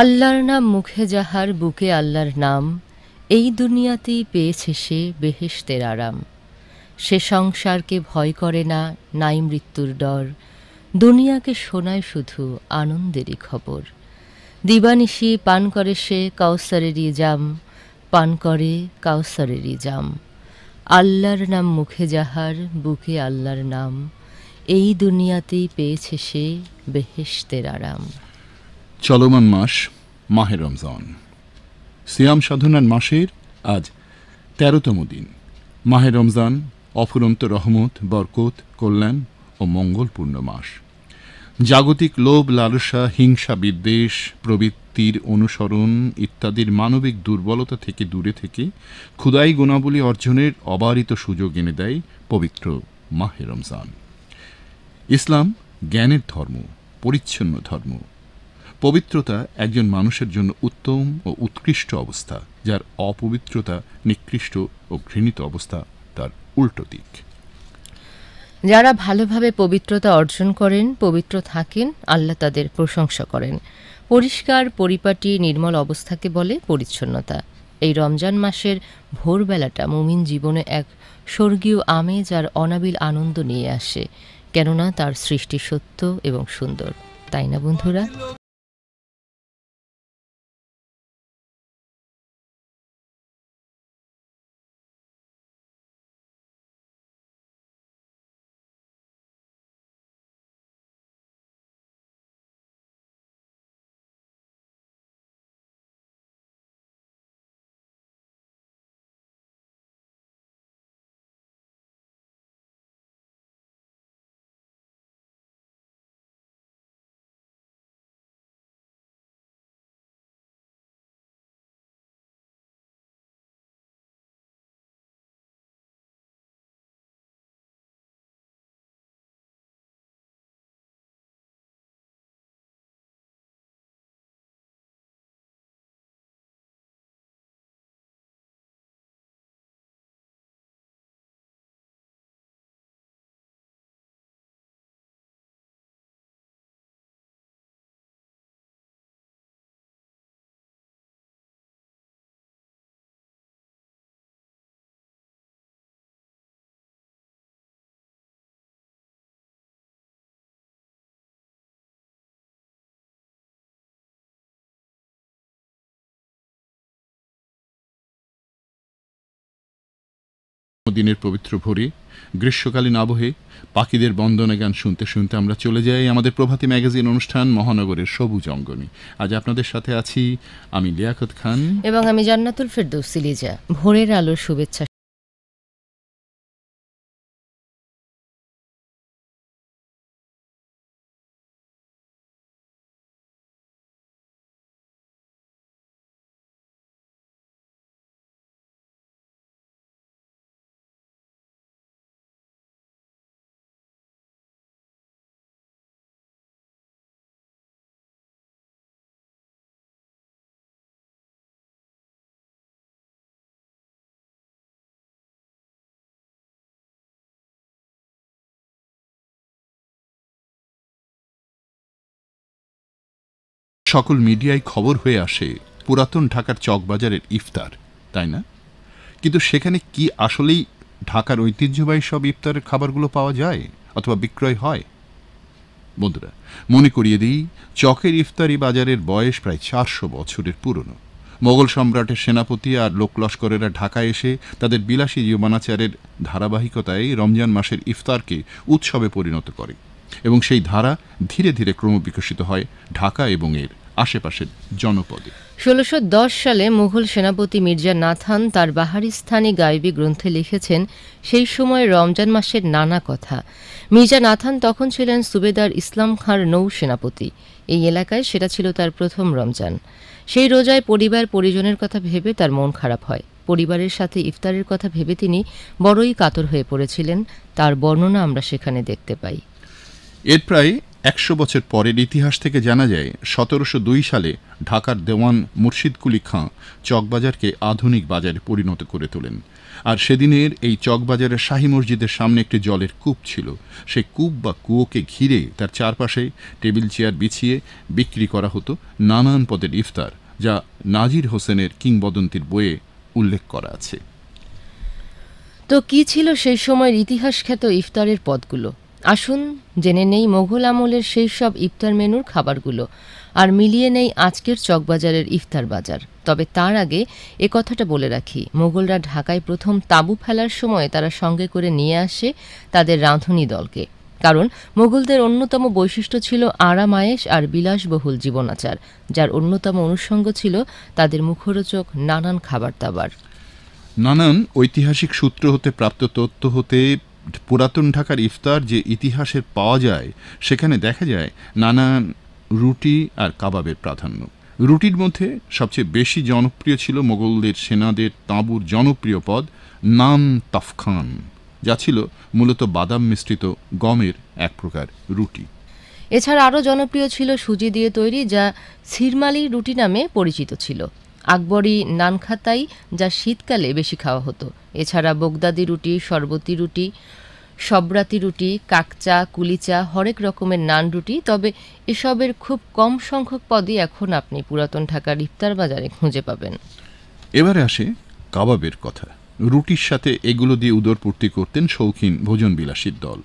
আল্লাহর নাম মুখে যাহার বুকে আল্লাহর নাম এই দুনিয়াতেই পেয়েছে সে বেহেস্তের আরাম সে সংসারকে ভয় করে না নাই মৃত্যুর ডর দুনিয়াকে শোনায় শুধু আনন্দেরই খবর দিবানিশি পান করে সে কাউসারেরই জাম পান করে কাউসারেরই জাম আল্লাহর নাম মুখে যাহার বুকে আল্লাহর নাম এই দুনিয়াতেই পেয়েছে সে বেহেস্তের আরাম চলমান মাস মাহের রমজান সিয়াম সাধনার মাসের আজ তেরোতম দিন মাহের রমজান অফুরন্ত রহমত বরকত কল্যাণ ও মঙ্গলপূর্ণ মাস জাগতিক লোভ লালসা হিংসা বিদ্বেষ প্রবৃত্তির অনুসরণ ইত্যাদির মানবিক দুর্বলতা থেকে দূরে থেকে ক্ষুদাই গুণাবলী অর্জনের অবারিত সুযোগ এনে দেয় পবিত্র মাহে রমজান ইসলাম জ্ঞানের ধর্ম পরিচ্ছন্ন ধর্ম পবিত্রতা একজন মানুষের জন্য উত্তম ও উৎকৃষ্ট অবস্থা যার অপবিত্রতা নিকৃষ্ট ও ঘৃণিত অবস্থা তার উল্টো দিক যারা ভালোভাবে পবিত্রতা অর্জন করেন পবিত্র থাকেন আল্লাহ তাদের প্রশংসা করেন পরিষ্কার পরিপাটি নির্মল অবস্থাকে বলে পরিচ্ছন্নতা এই রমজান মাসের ভোরবেলাটা মুমিন জীবনে এক স্বর্গীয় আমেজ আর অনাবিল আনন্দ নিয়ে আসে কেননা তার সৃষ্টি সত্য এবং সুন্দর তাই না বন্ধুরা দিনের পবিত্র ভোরে গ্রীষ্মকালীন আবহে পাখিদের বন্দনা গান শুনতে শুনতে আমরা চলে যাই আমাদের প্রভাতী ম্যাগাজিন অনুষ্ঠান মহানগরের সবুজ অঙ্গনে আজ আপনাদের সাথে আছি আমি লিয়াকত খান এবং আমি জান্নাতুল ফেরদৌসিলিজা সিলিজা ভোরের আলোর শুভেচ্ছা সকল মিডিয়ায় খবর হয়ে আসে পুরাতন ঢাকার চকবাজারের ইফতার তাই না কিন্তু সেখানে কি আসলেই ঢাকার ঐতিহ্যবাহী সব ইফতারের খাবারগুলো পাওয়া যায় অথবা বিক্রয় হয় বন্ধুরা মনে করিয়ে দিই চকের ইফতারি বাজারের বয়স প্রায় চারশো বছরের পুরনো মোগল সম্রাটের সেনাপতি আর লোকলস্করেরা ঢাকায় এসে তাদের বিলাসী জীবনাচারের ধারাবাহিকতায় রমজান মাসের ইফতারকে উৎসবে পরিণত করে এবং সেই ধারা ধীরে ধীরে ক্রমবিকশিত হয় ঢাকা এবং এর আশেপাশের জনপদে ষোলোশো সালে মুঘল সেনাপতি মির্জা নাথান তার বাহারিস্থানি গায়বি গ্রন্থে লিখেছেন সেই সময় রমজান মাসের নানা কথা মির্জা নাথান তখন ছিলেন সুবেদার ইসলাম খাঁর নৌ সেনাপতি এই এলাকায় সেটা ছিল তার প্রথম রমজান সেই রোজায় পরিবার পরিজনের কথা ভেবে তার মন খারাপ হয় পরিবারের সাথে ইফতারের কথা ভেবে তিনি বড়ই কাতর হয়ে পড়েছিলেন তার বর্ণনা আমরা সেখানে দেখতে পাই এর প্রায় একশো বছর পরের ইতিহাস থেকে জানা যায় সতেরোশো দুই সালে ঢাকার দেওয়ান মুর্শিদকুলি খাঁ চকবাজারকে আধুনিক বাজারে পরিণত করে তোলেন আর সেদিনের এই চকবাজারের শাহী মসজিদের সামনে একটি জলের কূপ ছিল সে কূপ বা কুয়োকে ঘিরে তার চারপাশে টেবিল চেয়ার বিছিয়ে বিক্রি করা হতো নানান পদের ইফতার যা নাজির হোসেনের কিংবদন্তির বইয়ে উল্লেখ করা আছে তো কি ছিল সেই সময়ের ইতিহাস খ্যাত ইফতারের পদগুলো আসুন জেনে নেই মোঘল আমলের সেই সব ইফতার মেনুর খাবারগুলো আর মিলিয়ে নেই আজকের চকবাজারের ইফতার বাজার তবে তার আগে এ কথাটা বলে রাখি মোগলরা ঢাকায় প্রথম তাঁবু ফেলার সময় তারা সঙ্গে করে নিয়ে আসে তাদের রাঁধুনি দলকে কারণ মোগলদের অন্যতম বৈশিষ্ট্য ছিল আরামায়েশ আর বিলাসবহুল জীবনাচার যার অন্যতম অনুষঙ্গ ছিল তাদের মুখরোচক নানান খাবার দাবার নানান ঐতিহাসিক সূত্র হতে প্রাপ্ত তথ্য হতে পুরাতন ঢাকার ইফতার যে ইতিহাসের পাওয়া যায় সেখানে দেখা যায় নানান রুটি আর কাবাবের প্রাধান্য রুটির মধ্যে সবচেয়ে বেশি জনপ্রিয় ছিল মোগলদের সেনাদের তাঁবুর জনপ্রিয় পদ নান তাফখান যা ছিল মূলত বাদাম মিশ্রিত গমের এক প্রকার রুটি এছাড়া আরও জনপ্রিয় ছিল সুজি দিয়ে তৈরি যা সিরমালি রুটি নামে পরিচিত ছিল আকবরী নানখাতাই যা শীতকালে বেশি খাওয়া হতো এছাড়া বগদাদি রুটি শরবতি রুটি সবরাতি রুটি কাকচা কুলিচা হরেক রকমের নান রুটি তবে এসবের খুব কম সংখ্যক পদই এখন আপনি পুরাতন ঢাকার ইফতার বাজারে খুঁজে পাবেন এবারে আসে কাবাবের কথা রুটির সাথে এগুলো দিয়ে উদরপূর্তি করতেন শৌখিন ভোজন বিলাসীর দল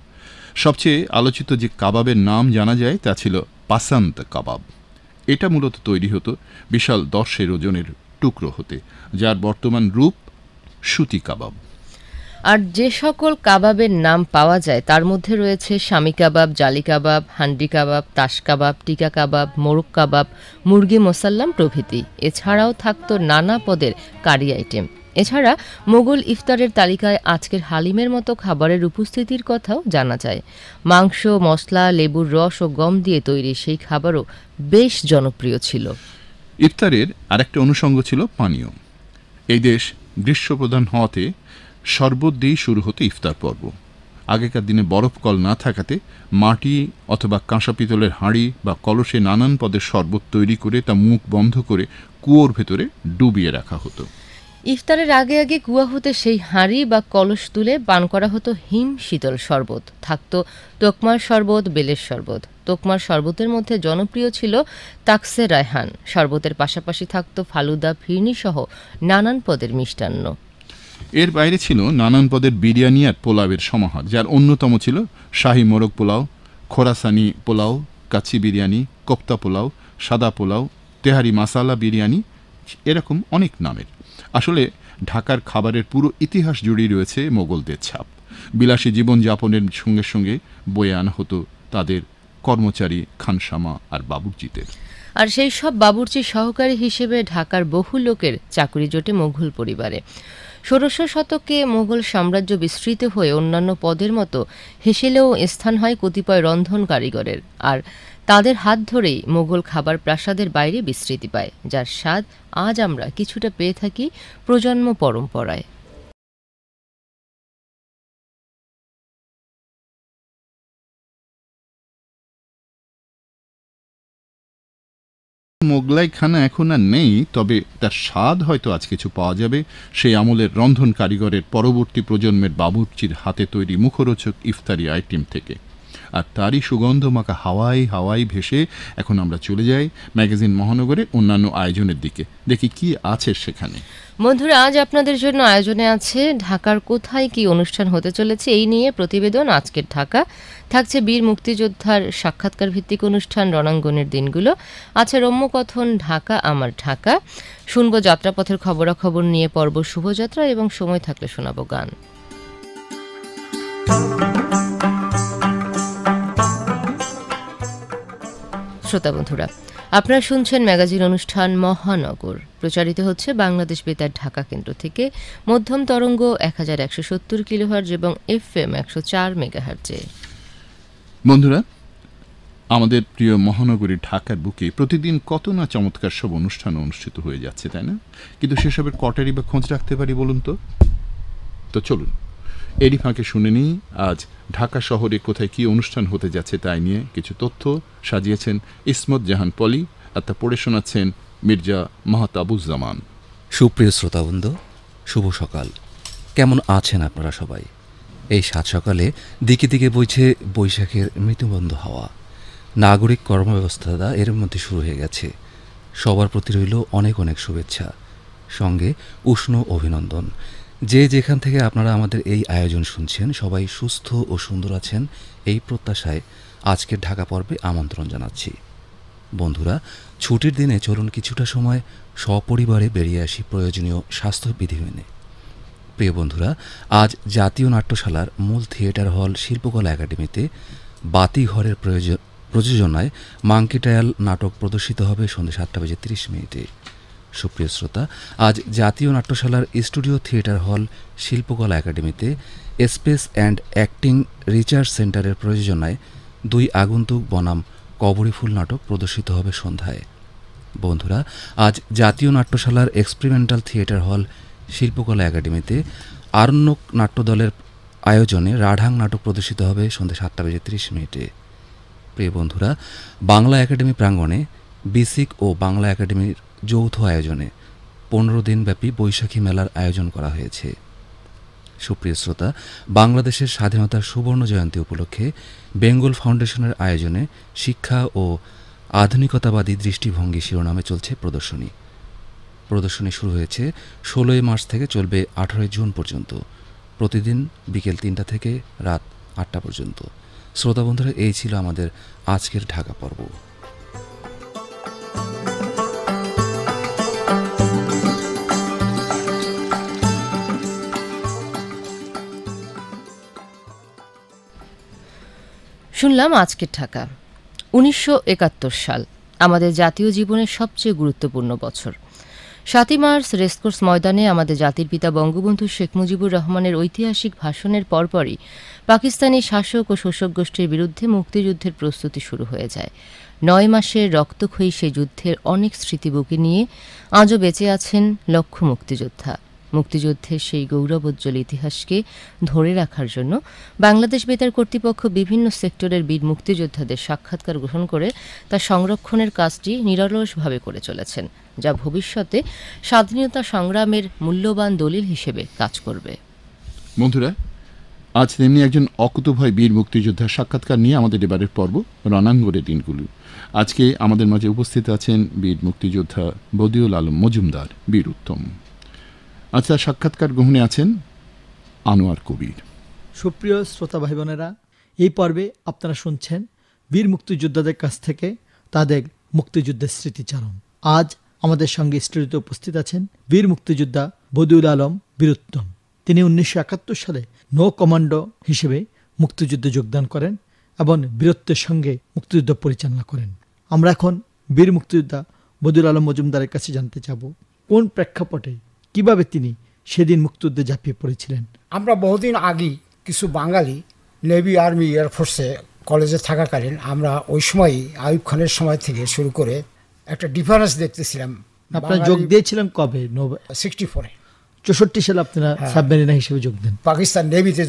সবচেয়ে আলোচিত যে কাবাবের নাম জানা যায় তা ছিল পাসান্ত কাবাব এটা মূলত তৈরি হতো বিশাল দর্শের ওজনের টুকরো হতে যার বর্তমান রূপ সুতি কাবাব আর যে সকল কাবাবের নাম পাওয়া যায় তার মধ্যে রয়েছে স্বামী কাবাব জালি কাবাব হান্ডি কাবাব তাস কাবাব টিকা কাবাব মোরগ কাবাব মুরগি মোসাল্লাম প্রভৃতি এছাড়াও থাকতো নানা পদের কারি আইটেম এছাড়া মোগল ইফতারের তালিকায় আজকের হালিমের মতো খাবারের উপস্থিতির কথাও জানা যায় মাংস মশলা লেবুর রস ও গম দিয়ে তৈরি সেই খাবারও বেশ জনপ্রিয় ছিল ইফতারের আরেকটা অনুষঙ্গ ছিল পানীয় এই দেশ গ্রীষ্মপ্রধান হওয়াতে শরবত দিয়েই শুরু হতো ইফতার পর্ব আগেকার দিনে বরফ কল না থাকাতে মাটি অথবা কাঁসা পিতলের হাঁড়ি বা কলসে নানান পদের শরবত তৈরি করে তা মুখ বন্ধ করে কুয়োর ভেতরে ডুবিয়ে রাখা হতো ইফতারের আগে আগে কুয়া হতে সেই হাঁড়ি বা কলস তুলে পান করা হতো হিম শীতল শরবত থাকতো তোকমার শরবত বেলের শরবত তোকমার শরবতের মধ্যে জনপ্রিয় ছিল তাকসে রায়হান শরবতের পাশাপাশি থাকত ফালুদা সহ নানান পদের মিষ্টান্ন এর বাইরে ছিল নানান পদের বিরিয়ানি আর পোলাওয়ের সমাহার যার অন্যতম ছিল শাহী মোরগ পোলাও খোরাসানি পোলাও কাছি বিরিয়ানি কোপ্তা পোলাও সাদা পোলাও তেহারি মাসালা বিরিয়ানি এরকম অনেক নামের আসলে ঢাকার খাবারের পুরো ইতিহাস জুড়েই রয়েছে মোগলদের ছাপ বিলাসী জীবনযাপনের সঙ্গে সঙ্গে বয়ে আনা হতো তাদের কর্মচারী খানসামা আর বাবুরজিতের আর সেই সব বাবুর্চির সহকারী হিসেবে ঢাকার বহু লোকের চাকরি জোটে মোঘল পরিবারে ষোড়শ শতকে মোগল সাম্রাজ্য বিস্তৃত হয়ে অন্যান্য পদের মতো হেসেলেও স্থান হয় কতিপয় রন্ধন কারিগরের আর তাদের হাত ধরেই মোগল খাবার প্রাসাদের বাইরে বিস্তৃতি পায় যার স্বাদ আজ আমরা কিছুটা পেয়ে থাকি প্রজন্ম পরম্পরায় খানা এখন আর নেই তবে তার স্বাদ হয়তো আজ কিছু পাওয়া যাবে সেই আমলের রন্ধন কারিগরের পরবর্তী প্রজন্মের বাবুর্চির হাতে তৈরি মুখরোচক ইফতারি আইটেম থেকে আর তারই সুগন্ধ মাখা হাওয়াই হাওয়াই ভেসে এখন আমরা চলে যাই ম্যাগাজিন মহানগরের অন্যান্য আয়োজনের দিকে দেখি কি আছে সেখানে বন্ধুরা আজ আপনাদের জন্য আয়োজনে আছে ঢাকার কোথায় কি অনুষ্ঠান হতে চলেছে এই নিয়ে প্রতিবেদন আজকের ঢাকা থাকছে বীর মুক্তিযোদ্ধার সাক্ষাৎকার ভিত্তিক অনুষ্ঠান রণাঙ্গনের দিনগুলো আছে রম্যকথন ঢাকা আমার ঢাকা শুনব যাত্রাপথের খবরাখবর নিয়ে পর্ব শুভযাত্রা এবং সময় থাকলে শোনাব গান শ্রোতা বন্ধুরা আপনারা শুনছেন ম্যাগাজিন অনুষ্ঠান মহানগর প্রচারিত হচ্ছে বাংলাদেশ বেতার ঢাকা কেন্দ্র থেকে মধ্যম তরঙ্গ এক হাজার একশো সত্তর কিলোহার্জ এবং এফ এম একশো চার মেগাহার্জে বন্ধুরা আমাদের প্রিয় মহানগরী ঢাকার বুকে প্রতিদিন কত না চমৎকার সব অনুষ্ঠান অনুষ্ঠিত হয়ে যাচ্ছে তাই না কিন্তু সেসবের কটারি বা খোঁজ রাখতে পারি বলুন তো তো চলুন এরই ফাঁকে শুনে নিই আজ ঢাকা শহরে কোথায় কি অনুষ্ঠান হতে যাচ্ছে তাই নিয়ে কিছু তথ্য সাজিয়েছেন ইসমত জাহান পলি আর তা পড়ে শোনাচ্ছেন মির্জা মাহতাবুজ্জামান সুপ্রিয় শ্রোতাবন্ধ শুভ সকাল কেমন আছেন আপনারা সবাই এই সাত সকালে দিকে দিকে বইছে বৈশাখের মৃত্যুবন্ধ হওয়া নাগরিক কর্মব্যবস্থাটা এর মধ্যে শুরু হয়ে গেছে সবার প্রতি রইল অনেক অনেক শুভেচ্ছা সঙ্গে উষ্ণ অভিনন্দন যে যেখান থেকে আপনারা আমাদের এই আয়োজন শুনছেন সবাই সুস্থ ও সুন্দর আছেন এই প্রত্যাশায় আজকের ঢাকা পর্বে আমন্ত্রণ জানাচ্ছি বন্ধুরা ছুটির দিনে চলুন কিছুটা সময় সপরিবারে বেরিয়ে আসি প্রয়োজনীয় স্বাস্থ্যবিধি মেনে প্রিয় বন্ধুরা আজ জাতীয় নাট্যশালার মূল থিয়েটার হল শিল্পকলা একাডেমিতে বাতিঘরের প্রয়োজন প্রযোজনায় মাঙ্কিটায়াল নাটক প্রদর্শিত হবে সন্ধ্যে সাতটা বেজে তিরিশ মিনিটে সুপ্রিয় শ্রোতা আজ জাতীয় নাট্যশালার স্টুডিও থিয়েটার হল শিল্পকলা একাডেমিতে স্পেস অ্যান্ড অ্যাক্টিং রিচার্জ সেন্টারের প্রযোজনায় দুই আগন্তুক বনাম কবরী ফুল নাটক প্রদর্শিত হবে সন্ধ্যায় বন্ধুরা আজ জাতীয় নাট্যশালার এক্সপেরিমেন্টাল থিয়েটার হল শিল্পকলা একাডেমিতে আরণ্যক নাট্যদলের আয়োজনে রাঢাং নাটক প্রদর্শিত হবে সন্ধ্যে সাতটা বেজে ত্রিশ মিনিটে প্রিয় বন্ধুরা বাংলা একাডেমি প্রাঙ্গণে বিসিক ও বাংলা একাডেমির যৌথ আয়োজনে পনেরো দিনব্যাপী বৈশাখী মেলার আয়োজন করা হয়েছে সুপ্রিয় শ্রোতা বাংলাদেশের স্বাধীনতার সুবর্ণ জয়ন্তী উপলক্ষে বেঙ্গল ফাউন্ডেশনের আয়োজনে শিক্ষা ও আধুনিকতাবাদী দৃষ্টিভঙ্গি শিরোনামে চলছে প্রদর্শনী প্রদর্শনী শুরু হয়েছে ষোলোই মার্চ থেকে চলবে আঠারোই জুন পর্যন্ত প্রতিদিন বিকেল তিনটা থেকে রাত আটটা পর্যন্ত শ্রোতা বন্ধুরা এই ছিল আমাদের আজকের ঢাকা পর্ব শুনলাম আজকের ঢাকা উনিশশো সাল আমাদের জাতীয় জীবনের সবচেয়ে গুরুত্বপূর্ণ বছর সাতই মার্চ রেসকোর্স ময়দানে আমাদের জাতির পিতা বঙ্গবন্ধু শেখ মুজিবুর রহমানের ঐতিহাসিক ভাষণের পরপরই পাকিস্তানি শাসক ও শোষক গোষ্ঠীর বিরুদ্ধে মুক্তিযুদ্ধের প্রস্তুতি শুরু হয়ে যায় নয় মাসের রক্তক্ষয়ী সে যুদ্ধের অনেক স্মৃতি বুকে নিয়ে আজও বেঁচে আছেন লক্ষ মুক্তিযোদ্ধা মুক্তিযুদ্ধের সেই গৌরবোজ্জ্বল ইতিহাসকে ধরে রাখার জন্য বাংলাদেশ বেতার কর্তৃপক্ষ বিভিন্ন সেক্টরের বীর মুক্তিযোদ্ধাদের সাক্ষাৎকার গ্রহণ করে তা সংরক্ষণের কাজটি নিরলসভাবে করে চলেছেন যা ভবিষ্যতে স্বাধীনতা সংগ্রামের মূল্যবান দলিল হিসেবে কাজ করবে বন্ধুরা আজ তেমনি একজন অকুতভয় বীর মুক্তিযোদ্ধার সাক্ষাৎকার নিয়ে আমাদের এবারের পর্ব রণাঙ্গনের দিনগুলো আজকে আমাদের মাঝে উপস্থিত আছেন বীর মুক্তিযোদ্ধা বদিউল আলম মজুমদার বীর উত্তম আচ্ছা সাক্ষাৎকার গ্রহণে আছেন আনোয়ার কবির সুপ্রিয় শ্রোতা ভাই বোনেরা এই পর্বে আপনারা শুনছেন বীর মুক্তিযোদ্ধাদের কাছ থেকে তাদের মুক্তিযুদ্ধের স্মৃতিচারণ আজ আমাদের সঙ্গে স্টুডিওতে উপস্থিত আছেন বীর মুক্তিযোদ্ধা বদিউল আলম বীরুত্তম তিনি উনিশশো সালে নৌ কমান্ডো হিসেবে মুক্তিযুদ্ধে যোগদান করেন এবং বীরত্বের সঙ্গে মুক্তিযুদ্ধ পরিচালনা করেন আমরা এখন বীর মুক্তিযোদ্ধা বদিউল আলম মজুমদারের কাছে জানতে চাব কোন প্রেক্ষাপটে কিভাবে তিনি সেদিন মুক্তিযুদ্ধে ঝাঁপিয়ে পড়েছিলেন আমরা বহুদিন আগে কিছু বাঙালি নেভি আর্মি এয়ারফোর্সে কলেজে থাকাকালীন আমরা ওই সময়ই আয়ুব খানের সময় থেকে শুরু করে একটা ডিফারেন্স দেখতেছিলাম আপনার যোগ দিয়েছিলেন কবে সিক্সটি ফোরে চৌষট্টি সালে আপনারা হ্যাঁ। সাবমেরিনা হিসেবে যোগ দেন পাকিস্তান নেভিতে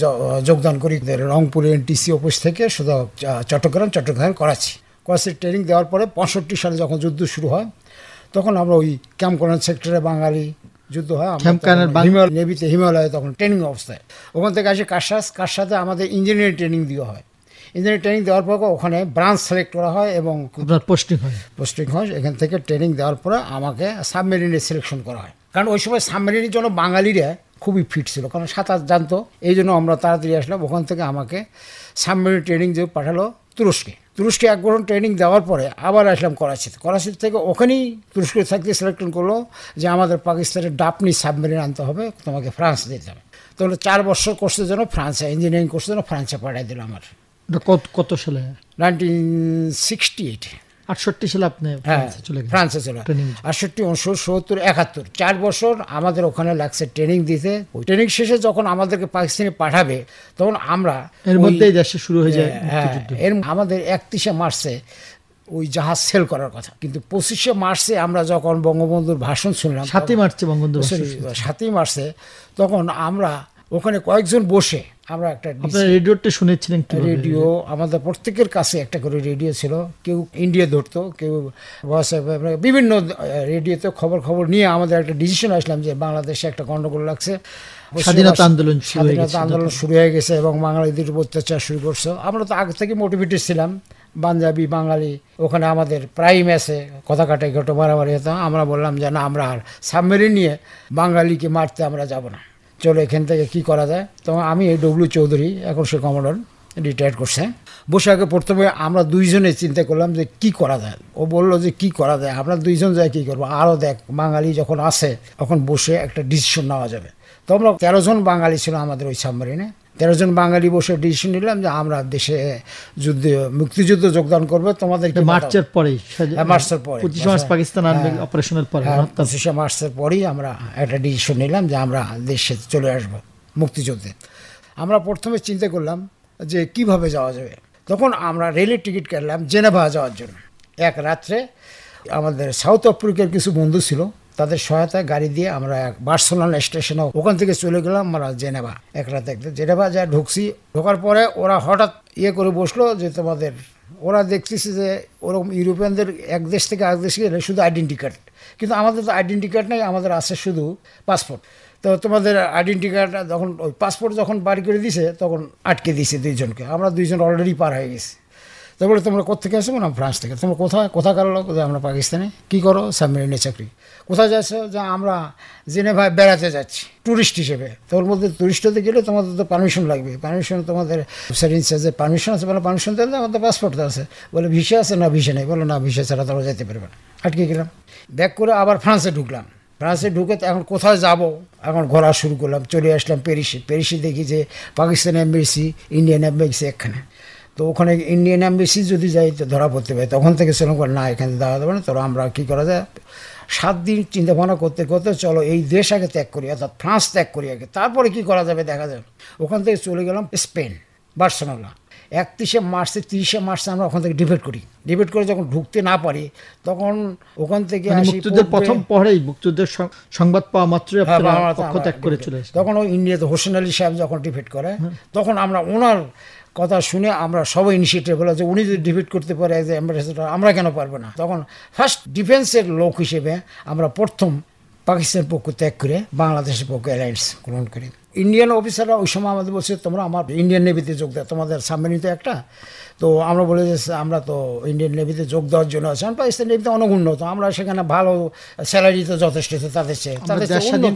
যোগদান করি রংপুর এনটিসি অফিস থেকে শুধু চট্টগ্রাম চট্টগ্রাম করাচ্ছি করাচির ট্রেনিং দেওয়ার পরে পঁয়ষট্টি সালে যখন যুদ্ধ শুরু হয় তখন আমরা ওই ক্যাম্প সেক্টরে বাঙালি যুদ্ধ হয় হিমালয় হিমালয়ে তখন ট্রেনিং অবস্থায় ওখান থেকে আসে কাশাস কাশাতে আমাদের ইঞ্জিনিয়ারিং ট্রেনিং দেওয়া হয় ইঞ্জিনিয়ারিং ট্রেনিং দেওয়ার পর ওখানে ব্রাঞ্চ সিলেক্ট করা হয় এবং পোস্টিং হয় পোস্টিং হয় এখান থেকে ট্রেনিং দেওয়ার পরে আমাকে সাবমেরিনে সিলেকশন করা হয় কারণ ওই সময় সাবমেরিনের জন্য বাঙালিরা খুবই ফিট ছিল কারণ সাঁতার জানতো এই জন্য আমরা তাড়াতাড়ি আসলাম ওখান থেকে আমাকে সাবমেরিন ট্রেনিং যে পাঠালো তুরস্কে তুরস্কে এক ঘন্টা ট্রেনিং দেওয়ার পরে আবার আসলাম করাচিতে করাচিতে থেকে ওখানেই তুরস্কে থাকতে সিলেকশন করলো যে আমাদের পাকিস্তানের ডাপনি সাবমেরিন আনতে হবে তোমাকে ফ্রান্স দিতে হবে তাহলে চার বছর কোর্সের জন্য ফ্রান্সে ইঞ্জিনিয়ারিং কোর্সের জন্য ফ্রান্সে পাঠিয়ে দিল আমার কত কত সালে নাইনটিন সিক্সটি এইট আটষট্টি সালে আপনি চলে হ্যাঁ, ফ্রান্সে চলে আটষট্টি উনসত্তর সত্তর একাত্তর চার বছর আমাদের ওখানে লাগছে ট্রেনিং দিতে ওই ট্রেনিং শেষে যখন আমাদেরকে পাকিস্তানে পাঠাবে তখন আমরা এর মধ্যেই দেশে শুরু হয়ে যায় হ্যাঁ, হ্যাঁ, এর আমাদের একত্রিশে মার্চে ওই জাহাজ সেল করার কথা কিন্তু পঁচিশে মার্চে আমরা যখন বঙ্গবন্ধুর ভাষণ শুনলাম সাতই মার্চে বঙ্গবন্ধু সাতই মার্চে তখন আমরা ওখানে কয়েকজন বসে আমরা একটা রেডিওটা শুনেছিলেন রেডিও আমাদের প্রত্যেকের কাছে একটা করে রেডিও ছিল কেউ ইন্ডিয়া ধরতো কেউ বিভিন্ন রেডিওতে খবর খবর নিয়ে আমাদের একটা ডিসিশন আসলাম যে বাংলাদেশে একটা গন্ডগোল লাগছে স্বাধীনতা আন্দোলন স্বাধীনতা আন্দোলন শুরু হয়ে গেছে এবং বাঙালিদের অত্যাচার শুরু করছে আমরা তো আগে থেকে মোটিভেটেড ছিলাম পাঞ্জাবি বাঙালি ওখানে আমাদের প্রায় ম্যাচে কথা কাটাই ঘটো মারামারি হতো আমরা বললাম যে না আমরা আর সাবমেরিন নিয়ে বাঙালিকে মারতে আমরা যাব না চলো এখান থেকে কি করা যায় তো আমি ডব্লিউ চৌধুরী এখন সে কমান্ডার রিটায়ার করছে বসে আগে প্রথমে আমরা দুইজনে চিন্তা করলাম যে কি করা যায় ও বললো যে কি করা যায় আমরা দুইজন যায় কি করবো আরও দেখ বাঙালি যখন আসে তখন বসে একটা ডিসিশন নেওয়া যাবে তো আমরা তেরো জন বাঙালি ছিল আমাদের ওই সাবমেরিনে তেরোজন বাঙালি বসে ডিসিশন নিলাম যে আমরা দেশে যুদ্ধে মুক্তিযুদ্ধ যোগদান করবো তোমাদের মার্চের পরেই হ্যাঁ, মার্চের পরে পঁচিশে মার্চ হ্যাঁ। পাকিস্তান অপারেশনের হ্যাঁ। পরে পঁচিশে মার্চের পরেই আমরা একটা ডিসিশন নিলাম যে আমরা দেশে চলে আসবো মুক্তিযুদ্ধে আমরা প্রথমে চিন্তা করলাম যে কিভাবে যাওয়া যাবে তখন আমরা রেলের টিকিট কাটলাম জেনেভা যাওয়ার জন্য এক রাত্রে আমাদের সাউথ আফ্রিকার কিছু বন্ধু ছিল তাদের সহায়তায় গাড়ি দিয়ে আমরা এক বার্সেলোনা স্টেশনে ওখান থেকে চলে গেলাম আমরা জেনেভা এক রাত একদম জেনেভা যা ঢুকছি ঢোকার পরে ওরা হঠাৎ ইয়ে করে বসলো যে তোমাদের ওরা দেখতেছে যে ওরকম ইউরোপিয়ানদের এক দেশ থেকে আরেক দেশে গেলে শুধু আইডেন্টি কার্ড কিন্তু আমাদের তো আইডেন্টি কার্ড নেই আমাদের আছে শুধু পাসপোর্ট তো তোমাদের আইডেন্টি কার্ডটা যখন ওই পাসপোর্ট যখন বাড়ি করে দিছে তখন আটকে দিয়েছে দুইজনকে আমরা দুইজন অলরেডি পার হয়ে গেছি তা বলে তোমরা কোথেকে আসো বললাম ফ্রান্স থেকে তোমরা কোথায় কোথায় কারো কোথায় আমরা পাকিস্তানে কী করো সাবমেরিনে চাকরি কোথায় যাচ্ছ যা আমরা জেনেভায় বেড়াতে যাচ্ছি ট্যুরিস্ট হিসেবে তোর মধ্যে ট্যুরিস্ট হতে গেলে তোমাদের তো পারমিশন লাগবে পারমিশন তোমাদের স্যার চার্জের পারমিশন আছে বলে পারমিশন দেন আমাদের পাসপোর্ট আছে বলে ভিসা আছে না ভিসা নেই বলে না ভিসা ছাড়া তোমরা যেতে পারবে না আটকে গেলাম ব্যাক করে আবার ফ্রান্সে ঢুকলাম ফ্রান্সে ঢুকে তো এখন কোথায় যাব এখন ঘোরা শুরু করলাম চলে আসলাম প্যারিসে প্যারিসে দেখি যে পাকিস্তান এম্বেসি ইন্ডিয়ান এম্বেসি একখানে তো ওখানে ইন্ডিয়ান অ্যাম্বাসি যদি যাই তো ধরা পড়তে পারে তখন থেকে শ্রীলঙ্কা না এখানে দাঁড়া দেবে না আমরা কী করা যায় সাত দিন চিন্তাভাবনা করতে করতে চলো এই দেশ আগে ত্যাগ করি অর্থাৎ ফ্রান্স ত্যাগ করি আগে তারপরে কী করা যাবে দেখা যাবে ওখান থেকে চলে গেলাম স্পেন বার্সেলোনা একত্রিশে মার্চে তিরিশে মার্চে আমরা ওখান থেকে ডিবেট করি ডিবেট করে যখন ঢুকতে না পারি তখন ওখান থেকে মানে মুক্তিযুদ্ধের প্রথম পরেই মুক্তিযুদ্ধের সংবাদ পাওয়া মাত্র হ্যাঁ, পক্ষ ত্যাগ করে চলে তখন ওই ইন্ডিয়াতে হোসেন আলী সাহেব যখন ডিবেট করে হ্যাঁ। তখন আমরা ওনার কথা শুনে আমরা সবাই ইনিশিয়েটিভ হলো যে উনি যদি ডিফিট করতে পারে যে অ্যাম্বাসেডর আমরা কেন পারবো না তখন ফার্স্ট ডিফেন্সের লোক হিসেবে আমরা প্রথম পাকিস্তানের পক্ষ ত্যাগ করে বাংলাদেশের পক্ষে অ্যালায়েন্স গ্রহণ করি ইন্ডিয়ান অফিসাররা ওই সময় আমাদের বলছে তোমরা আমার ইন্ডিয়ান নেভিতে যোগ দেয় তোমাদের সাবমেরিন তো একটা তো আমরা বলে যে আমরা তো ইন্ডিয়ান নেভিতে যোগ দেওয়ার জন্য আছি আমরা পাকিস্তান নেভিতে অনেক উন্নত আমরা সেখানে ভালো স্যালারি তো যথেষ্ট তাদের চেয়ে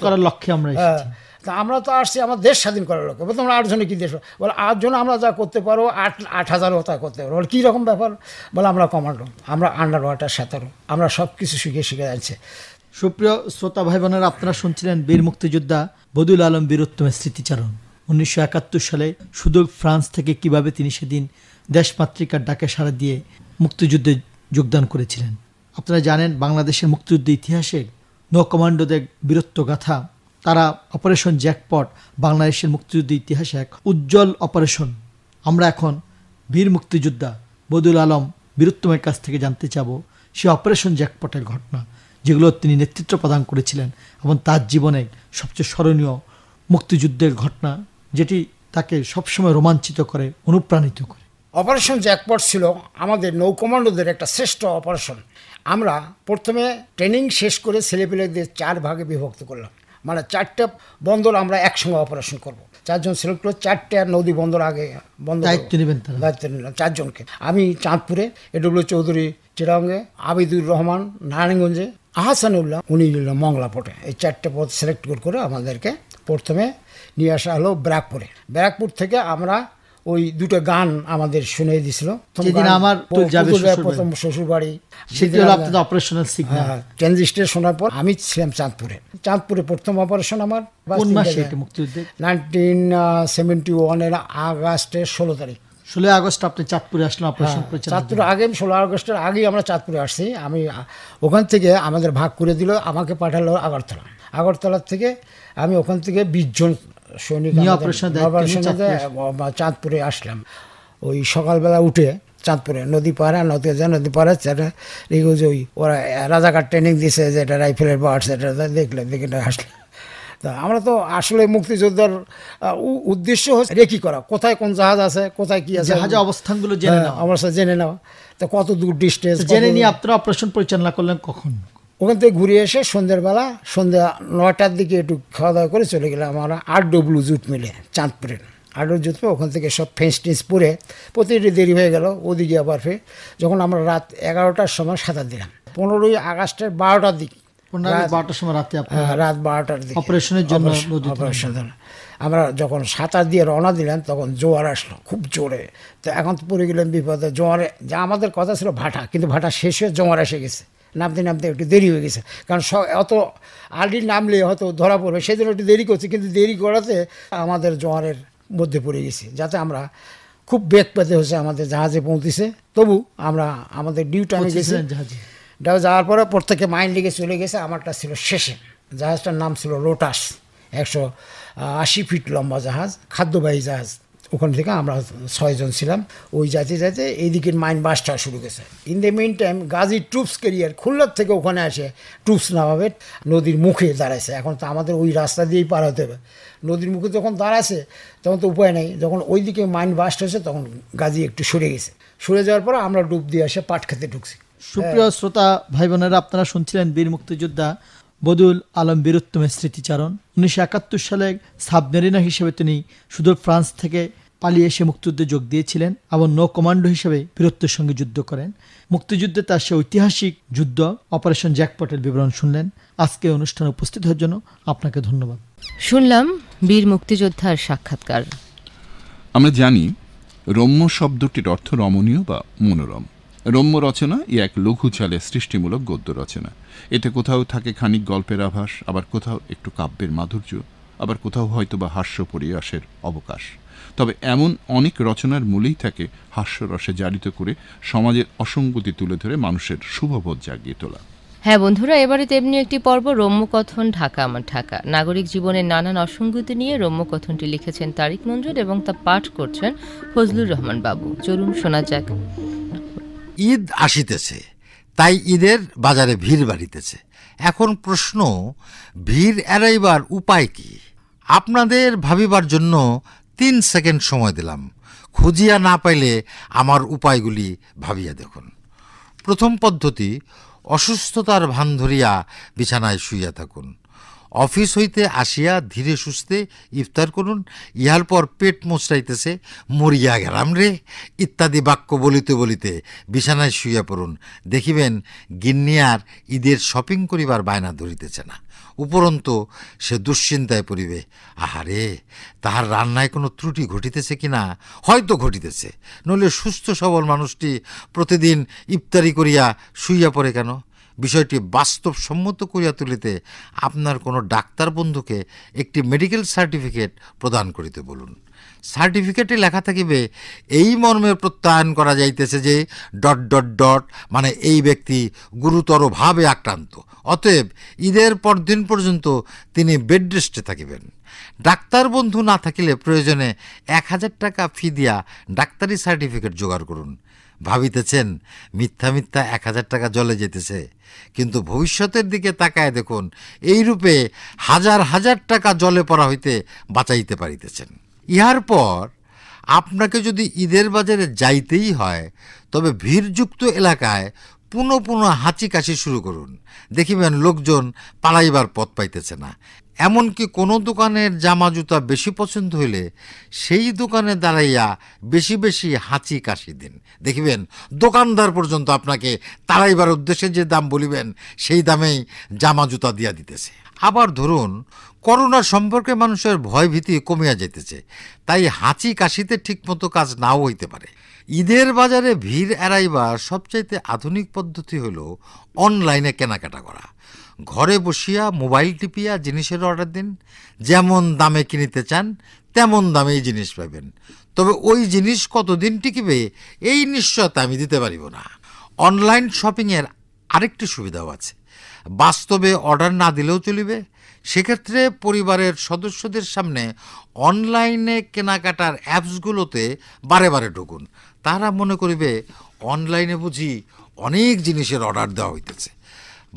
তাদের লক্ষ্যে আমরা হ্যাঁ, তা আমরা তো আসছি আমার দেশ স্বাধীন করার লক্ষ্য বলতো তোমরা আটজনে কী দেশ বলে আটজনে আমরা যা করতে পারো আট আট হাজারও তা করতে পারো বলে কীরকম ব্যাপার বলে আমরা কমান্ডো আমরা আন্ডার ওয়াটার সাঁতারো আমরা সব কিছু শিখে শিখে যাচ্ছে সুপ্রিয় শ্রোতা ভাই বোনেরা আপনারা শুনছিলেন বীর মুক্তিযোদ্ধা বদুল আলম বীরোত্তমের স্মৃতিচারণ উনিশশো একাত্তর সালে সুদূর ফ্রান্স থেকে কিভাবে তিনি সেদিন দেশমাতৃকার ডাকে সাড়া দিয়ে মুক্তিযুদ্ধে যোগদান করেছিলেন আপনারা জানেন বাংলাদেশের মুক্তিযুদ্ধ ইতিহাসে নৌ কমান্ডোদের বীরত্ব গাথা তারা অপারেশন জ্যাকপট বাংলাদেশের মুক্তিযুদ্ধ ইতিহাসে এক উজ্জ্বল অপারেশন আমরা এখন বীর মুক্তিযোদ্ধা বদুল আলম বীরুত্তমের কাছ থেকে জানতে চাব সে অপারেশন জ্যাকপটের ঘটনা যেগুলো তিনি নেতৃত্ব প্রদান করেছিলেন এবং তার জীবনে সবচেয়ে স্মরণীয় মুক্তিযুদ্ধের ঘটনা যেটি তাকে সবসময় রোমাঞ্চিত করে অনুপ্রাণিত করে অপারেশন জ্যাকপট ছিল আমাদের নৌকমান্ডোদের একটা শ্রেষ্ঠ অপারেশন আমরা প্রথমে ট্রেনিং শেষ করে ছেলেপেলেদের চার ভাগে বিভক্ত করলাম মানে চারটে বন্দর আমরা একসঙ্গে অপারেশন করব চারজন সিলেক্ট করে চারটে নদী বন্দর আগে বন্দর দায়িত্ব নেবেন দায়িত্ব নিলাম চারজনকে আমি চাঁদপুরে এডব্লিউ চৌধুরী চিরাঙ্গে আবিদুর রহমান নারায়ণগঞ্জে উল্লাহ উনি নিলাম মংলা পোর্টে এই চারটে পথ সিলেক্ট করে আমাদেরকে প্রথমে নিয়ে আসা হলো ব্যারাকপুরে ব্যারাকপুর থেকে আমরা ওই দুটো গান আমাদের শুনে দিছিল যেদিন আমার প্রথম শ্বশুর বাড়ি সেদিন আপনাদের অপারেশনাল সিগন্যাল ট্রানজিস্টার শোনার পর আমি ছিলাম চাঁদপুরে চাঁদপুরে প্রথম অপারেশন আমার কোন মাসে মুক্তিযুদ্ধে নাইনটিন সেভেন্টি ওয়ানের আগস্টের ষোলো তারিখ ষোলোই আগস্ট আপনি চাঁদপুরে আসলেন অপারেশন হ্যাঁ, চাঁদপুর আগে আমি ষোলো আগস্টের আগেই আমরা চাঁদপুরে আসছি আমি ওখান থেকে আমাদের ভাগ করে দিল আমাকে পাঠালো আগরতলা আগরতলার থেকে আমি ওখান থেকে বিশজন সৈনিক চাঁদপুরে আসলাম ওই সকালবেলা উঠে চাঁদপুরে নদী পাড়া নদী যা নদী পাড়া সেটা ওই ওরা রাজাকার ট্রেনিং দিছে যেটা রাইফেলের বার্ডস এটা দেখলে দেখে আসলাম তা আমরা তো আসলে মুক্তিযোদ্ধার উদ্দেশ্য হচ্ছে রেকি করা কোথায় কোন জাহাজ আছে কোথায় কি আছে জাহাজের অবস্থানগুলো জেনে হ্যাঁ, নেওয়া আমার সাথে জেনে নেওয়া তা কত দূর ডিস্টেন্স জেনে নিয়ে আপনারা অপারেশন পরিচালনা করলেন কখন ওখান থেকে ঘুরে এসে সন্ধ্যেবেলা সন্ধ্যা নয়টার দিকে একটু খাওয়া দাওয়া করে চলে গেলাম আমরা আর ডব্লু জুট মিলে চাঁদপুরের ডব্লু জুট ওখান থেকে সব ফেন্স টেন্স পরে প্রতিটি দেরি হয়ে গেল ওদিকে আবার ফের যখন আমরা রাত এগারোটার সময় সাঁতার দিলাম পনেরোই আগস্টের বারোটার দিকে হ্যাঁ, রাত বারোটার দিকে অপারেশনের জন্য অপারেশনের আমরা যখন সাঁতার দিয়ে রওনা দিলাম তখন জোয়ার আসলো খুব জোরে তো এখন তো পড়ে গেলাম বিপদে জোয়ারে যা আমাদের কথা ছিল ভাটা কিন্তু ভাটা শেষ হয়ে জোয়ার এসে গেছে নামতে নামতে একটু দেরি হয়ে গেছে কারণ অত আর্লি নামলে হয়তো ধরা পড়বে সেদিন একটু দেরি করছে কিন্তু দেরি করাতে আমাদের জোয়ারের মধ্যে পড়ে গেছে যাতে আমরা খুব বেগ পেতে হয়েছে আমাদের জাহাজে পৌঁছেছে তবু আমরা আমাদের ডিউটি আমি গেছিলাম জাহাজে এটাও যাওয়ার পরে প্রত্যেকে মাইন লিগে চলে গেছে আমারটা ছিল শেষে জাহাজটার নাম ছিল লোটাস একশো আশি ফিট লম্বা জাহাজ খাদ্যবাহী জাহাজ ওখান থেকে আমরা ছয়জন ছিলাম ওই যাতে যাতে এইদিকে মাইন বাসটা শুরু গেছে in the meantime Ghazi troops carrier খুলনার থেকে ওখানে আসে ট্রুপস নামাবে নদীর মুখে দাঁড়াইছে এখন তো আমাদের ওই রাস্তা দিয়েই পার হতে হবে নদীর মুখে যখন দাঁড়াচ্ছে তখন তো উপায় নেই যখন ওইদিকে মাইন বাস্ট হয়েছে তখন গাজী একটু সরে গেছে সরে যাওয়ার পর আমরা ডুব দিয়ে এসে পাট খেতে ঢুকছি সুপ্রিয় হ্যাঁ। শ্রোতা ভাই বোনেরা আপনারা শুনছিলেন বীর মুক্তিযোদ্ধা বদুল আলম বীরোত্তমের স্মৃতিচারণ উনিশশো একাত্তর সালে সাবমেরিনা হিসেবে তিনি সুদূর ফ্রান্স থেকে পালিয়ে এসে মুক্তিযুদ্ধে যোগ দিয়েছিলেন এবং নৌ কমান্ডো হিসেবে বীরত্বের সঙ্গে যুদ্ধ করেন মুক্তিযুদ্ধে তার সে ঐতিহাসিক যুদ্ধ অপারেশন জ্যাকপটের বিবরণ শুনলেন আজকে অনুষ্ঠানে উপস্থিত হওয়ার জন্য আপনাকে ধন্যবাদ শুনলাম বীর মুক্তিযোদ্ধার সাক্ষাৎকার আমরা জানি রম্য শব্দটির অর্থ রমণীয় বা মনোরম রম্য রচনা ই এক লঘুচালে সৃষ্টিমূলক গদ্য রচনা এতে কোথাও থাকে খানিক গল্পের আভাস আবার কোথাও একটু কাব্যের মাধুর্য আবার কোথাও হয়তো বা হাস্য পরিহাসের অবকাশ তবে এমন অনেক রচনার মূলেই থাকে হাস্যরসে জারিত করে সমাজের অসঙ্গতি তুলে ধরে মানুষের শুভবোধ জাগিয়ে তোলা হ্যাঁ বন্ধুরা এবারে তেমনি একটি পর্ব রম্যকথন ঢাকা আমার ঢাকা নাগরিক জীবনের নানান অসঙ্গতি নিয়ে রম্যকথনটি লিখেছেন তারিক মঞ্জুর এবং তা পাঠ করছেন ফজলুর রহমান বাবু চলুন শোনা যাক ঈদ আসিতেছে তাই ঈদের বাজারে ভিড় বাড়িতেছে এখন প্রশ্ন ভিড় এড়াইবার উপায় কি আপনাদের ভাবিবার জন্য তিন সেকেন্ড সময় দিলাম খুঁজিয়া না পাইলে আমার উপায়গুলি ভাবিয়া দেখুন প্রথম পদ্ধতি অসুস্থতার ভান ধরিয়া বিছানায় শুইয়া থাকুন অফিস হইতে আসিয়া ধীরে সুস্থে ইফতার করুন ইহার পর পেট মোচড়াইতেছে মরিয়া গেলাম রে ইত্যাদি বাক্য বলিতে বলিতে বিছানায় শুইয়া পড়ুন দেখিবেন গিন্নিয়ার ঈদের শপিং করিবার বায়না ধরিতেছে না উপরন্ত সে দুশ্চিন্তায় পড়িবে আহারে তাহার রান্নায় কোনো ত্রুটি ঘটিতেছে কি না হয়তো ঘটিতেছে নইলে সুস্থ সবল মানুষটি প্রতিদিন ইফতারি করিয়া শুইয়া পড়ে কেন বিষয়টি বাস্তবসম্মত করিয়া তুলিতে আপনার কোনো ডাক্তার বন্ধুকে একটি মেডিকেল সার্টিফিকেট প্রদান করিতে বলুন সার্টিফিকেটে লেখা থাকিবে এই মর্মে প্রত্যয়ন করা যাইতেছে যে ডট ডট ডট মানে এই ব্যক্তি গুরুতরভাবে আক্রান্ত অতএব ঈদের পরদিন পর্যন্ত তিনি বেড রেস্টে থাকিবেন ডাক্তার বন্ধু না থাকিলে প্রয়োজনে এক হাজার টাকা ফি দিয়া ডাক্তারি সার্টিফিকেট জোগাড় করুন ভাবিতেছেন মিথ্যা মিথ্যা এক হাজার টাকা জলে যেতেছে কিন্তু ভবিষ্যতের দিকে তাকায় দেখুন এই রূপে হাজার হাজার টাকা জলে পড়া হইতে বাঁচাইতে পারিতেছেন ইহার পর আপনাকে যদি ঈদের বাজারে যাইতেই হয় তবে ভিড়যুক্ত এলাকায় পুনঃ পুনঃ হাঁচি কাশি শুরু করুন দেখিবেন লোকজন পালাইবার পথ পাইতেছে না এমনকি কোনো দোকানের জামা জুতা বেশি পছন্দ হইলে সেই দোকানে দাঁড়াইয়া বেশি বেশি হাঁচি কাশি দিন দেখিবেন দোকানদার পর্যন্ত আপনাকে তাড়াইবার উদ্দেশ্যে যে দাম বলিবেন সেই দামেই জামা জুতা দিয়া দিতেছে আবার ধরুন করোনা সম্পর্কে মানুষের ভয় ভীতি কমিয়া যেতেছে তাই হাঁচি কাশিতে ঠিকমতো কাজ নাও হইতে পারে ঈদের বাজারে ভিড় এড়াইবার সবচাইতে আধুনিক পদ্ধতি হল অনলাইনে কেনাকাটা করা ঘরে বসিয়া মোবাইল টিপিয়া জিনিসের অর্ডার দিন যেমন দামে কিনিতে চান তেমন দামেই জিনিস পাবেন তবে ওই জিনিস কতদিন টিকবে এই নিশ্চয়তা আমি দিতে পারিব না অনলাইন শপিংয়ের আরেকটি সুবিধাও আছে বাস্তবে অর্ডার না দিলেও চলিবে সেক্ষেত্রে পরিবারের সদস্যদের সামনে অনলাইনে কেনাকাটার অ্যাপসগুলোতে বারে বারে ঢুকুন তারা মনে করিবে অনলাইনে বুঝি অনেক জিনিসের অর্ডার দেওয়া হইতেছে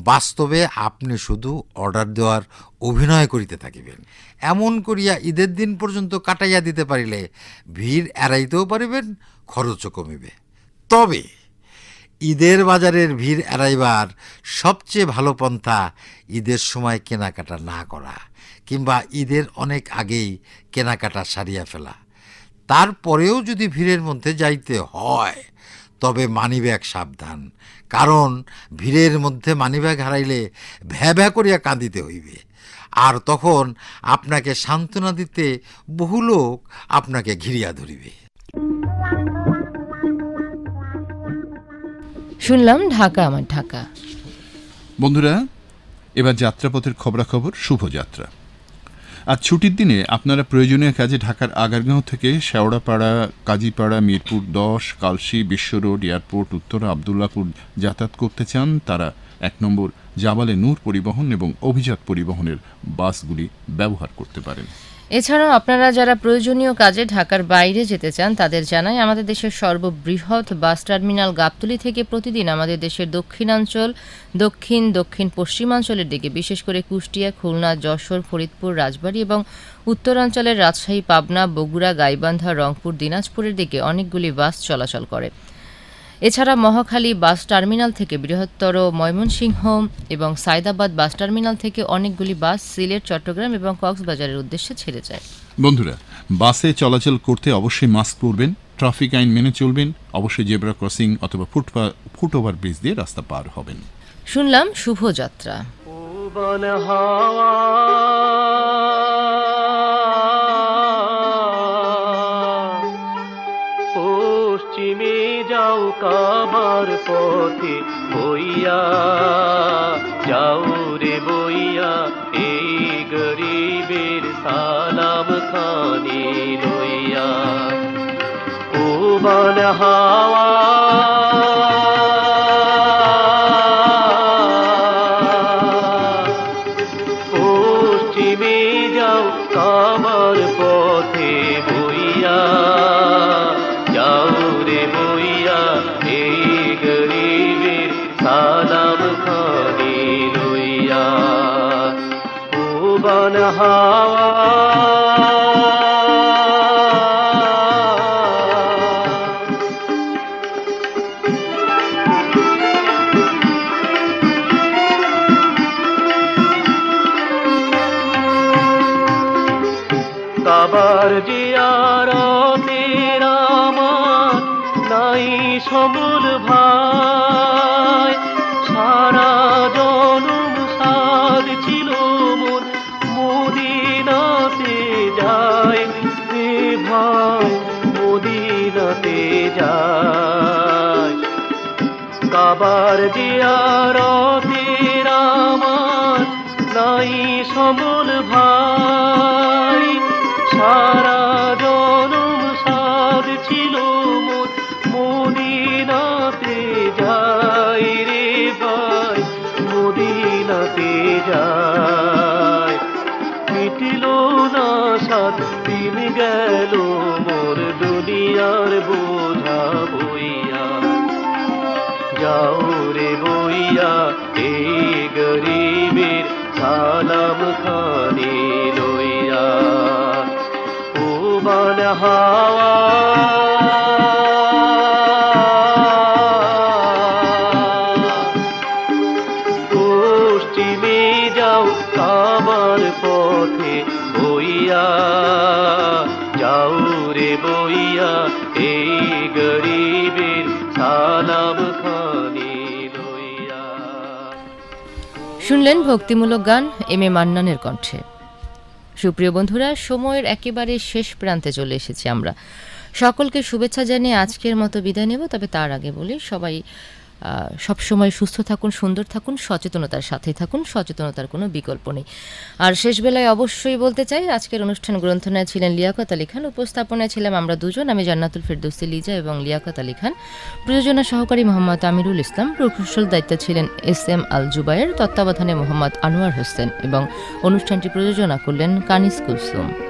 বাস্তবে আপনি শুধু অর্ডার দেওয়ার অভিনয় করিতে থাকিবেন এমন করিয়া ঈদের দিন পর্যন্ত কাটাইয়া দিতে পারিলে ভিড় এড়াইতেও পারিবেন খরচও কমিবে তবে ঈদের বাজারের ভিড় এড়াইবার সবচেয়ে ভালো পন্থা ঈদের সময় কেনাকাটা না করা কিংবা ঈদের অনেক আগেই কেনাকাটা সারিয়া ফেলা তারপরেও যদি ভিড়ের মধ্যে যাইতে হয় তবে মানিব্যাগ সাবধান কারণ ভিড়ের মধ্যে মানিব্যাগ হারাইলে ভ্যা ভ্যা করিয়া কাঁদিতে হইবে আর তখন আপনাকে সান্ত্বনা দিতে বহু লোক আপনাকে ঘিরিয়া ধরিবে শুনলাম ঢাকা আমার ঢাকা বন্ধুরা এবার যাত্রাপথের খবরাখবর শুভযাত্রা আর ছুটির দিনে আপনারা প্রয়োজনীয় কাজে ঢাকার আগারগাঁও থেকে শেওড়াপাড়া কাজীপাড়া মিরপুর দশ কালশি বিশ্ব রোড এয়ারপোর্ট উত্তরা আবদুল্লাপুর যাতায়াত করতে চান তারা এক নম্বর জাবালে নূর পরিবহন এবং অভিজাত পরিবহনের বাসগুলি ব্যবহার করতে পারেন এছাড়াও আপনারা যারা প্রয়োজনীয় কাজে ঢাকার বাইরে যেতে চান তাদের জানাই আমাদের দেশের সর্ববৃহৎ বাস টার্মিনাল গাবতলি থেকে প্রতিদিন আমাদের দেশের দক্ষিণাঞ্চল দক্ষিণ দক্ষিণ পশ্চিমাঞ্চলের দিকে বিশেষ করে কুষ্টিয়া খুলনা যশোর ফরিদপুর রাজবাড়ী এবং উত্তরাঞ্চলের রাজশাহী পাবনা বগুড়া গাইবান্ধা রংপুর দিনাজপুরের দিকে অনেকগুলি বাস চলাচল করে এছাড়া মহাখালী বাস টার্মিনাল থেকে বৃহত্তর ময়মনসিংহ এবং সায়দাবাদ বাস টার্মিনাল থেকে অনেকগুলি বাস সিলেট চট্টগ্রাম এবং কক্সবাজারের উদ্দেশ্যে ছেড়ে যায় বন্ধুরা বাসে চলাচল করতে অবশ্যই মাস্ক পরবেন ট্রাফিক আইন মেনে চলবেন অবশ্যই জেব্রা ক্রসিং অথবা ফুটপা ফুটওভার ব্রিজ দিয়ে রাস্তা পার হবেন শুনলাম শুভযাত্রা লইয়া যাও রে বইয়া এই গরিবের সালাম খানি লইয়া ও বান হাওয়া পশ্চিমে যাও কা হাওয়া বাবার জিয়ারতির আমার নাই সমল ভাই সারা হাওয়া পশ্চিমে যাও আমার পথে বইয়া যাও রে বইয়া এই গরিবের সালাম শুনলেন ভক্তিমূলক গান এম এ মান্নানের কণ্ঠে সুপ্রিয় বন্ধুরা সময়ের একেবারে শেষ প্রান্তে চলে এসেছি আমরা সকলকে শুভেচ্ছা জানিয়ে আজকের মতো বিদায় নেব তবে তার আগে বলি সবাই সবসময় সুস্থ থাকুন সুন্দর থাকুন সচেতনতার সাথে থাকুন সচেতনতার কোনো বিকল্প নেই আর শেষবেলায় অবশ্যই বলতে চাই আজকের অনুষ্ঠান গ্রন্থনায় ছিলেন লিয়াকত আলী খান উপস্থাপনায় ছিলাম আমরা দুজন আমি জান্নাতুল ফেরদৌসি লিজা এবং লিয়াকত আলী খান প্রযোজনা সহকারী মোহাম্মদ আমিরুল ইসলাম প্রকৌশল দায়িত্বে ছিলেন এস এম আল জুবায়ের তত্ত্বাবধানে মোহাম্মদ আনোয়ার হোসেন এবং অনুষ্ঠানটি প্রযোজনা করলেন কানিস কুলসুম